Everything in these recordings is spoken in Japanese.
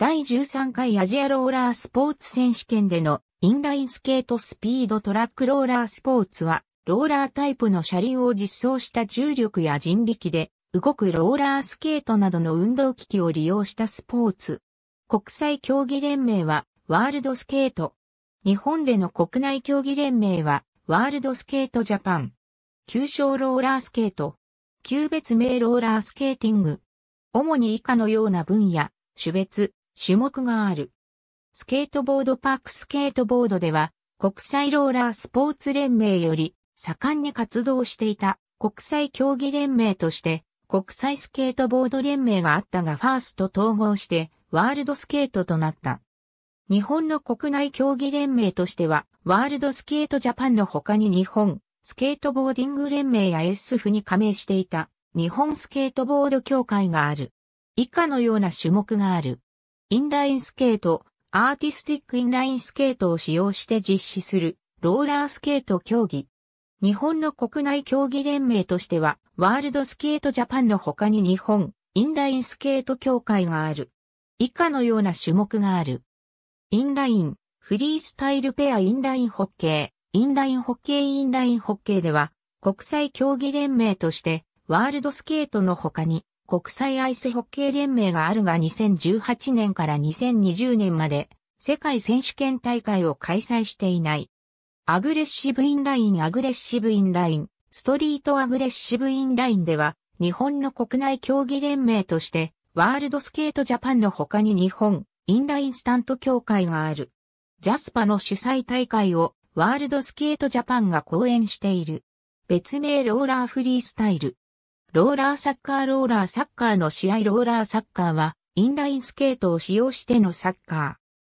第13回アジアローラースポーツ選手権でのインラインスケートスピードトラックローラースポーツは、ローラータイプの車輪を実装した重力や人力で動くローラースケートなどの運動機器を利用したスポーツ。国際競技連盟はワールドスケート。日本での国内競技連盟はワールドスケートジャパン。旧称ローラースケート。旧別名ローラースケーティング。主に以下のような分野、種別、種目がある。スケートボードパークスケートボードでは、国際ローラースポーツ連盟より盛んに活動していた国際競技連盟として国際スケートボード連盟があったがファースト統合してワールドスケートとなった。日本の国内競技連盟としてはワールドスケートジャパンの他に日本スケートボーディング連盟や SF に加盟していた日本スケートボード協会がある。以下のような種目がある。インラインスケート、アーティスティックインラインスケートを使用して実施するローラースケート競技。日本の国内競技連盟としては、ワールドスケートジャパンの他に日本、インラインスケート協会がある。以下のような種目がある。インライン、フリースタイルペアインラインホッケー、インラインホッケーインラインホッケーでは、国際競技連盟として、ワールドスケートの他に、国際アイスホッケー連盟があるが2018年から2020年まで世界選手権大会を開催していない。アグレッシブインラインアグレッシブインラインストリートアグレッシブインラインでは日本の国内競技連盟としてワールドスケートジャパンの他に日本インラインスタント協会がある。ジャスパの主催大会をワールドスケートジャパンが講演している。別名ローラーフリースタイル。ローラーサッカーローラーサッカーの試合ローラーサッカーは、インラインスケートを使用してのサッカ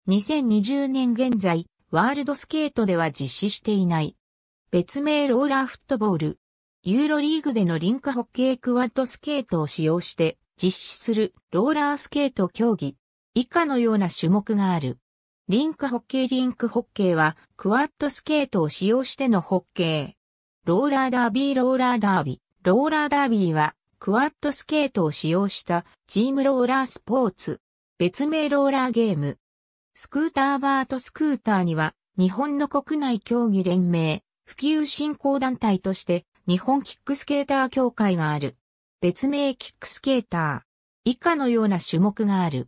ー。2020年現在、ワールドスケートでは実施していない。別名ローラーフットボール。ユーロリーグでのリンクホッケークワッドスケートを使用して実施するローラースケート競技。以下のような種目がある。リンクホッケーリンクホッケーはクワッドスケートを使用してのホッケー。ローラーダービーローラーダービー。ローラーダービーは、クワッドスケートを使用したチームローラースポーツ、別名ローラーゲーム。スクーターバートスクーターには、日本の国内競技連盟、普及振興団体として、日本キックスケーター協会がある。別名キックスケーター。以下のような種目がある。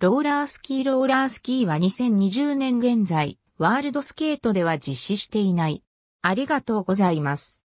ローラースキーローラースキーは2020年現在、ワールドスケートでは実施していない。ありがとうございます。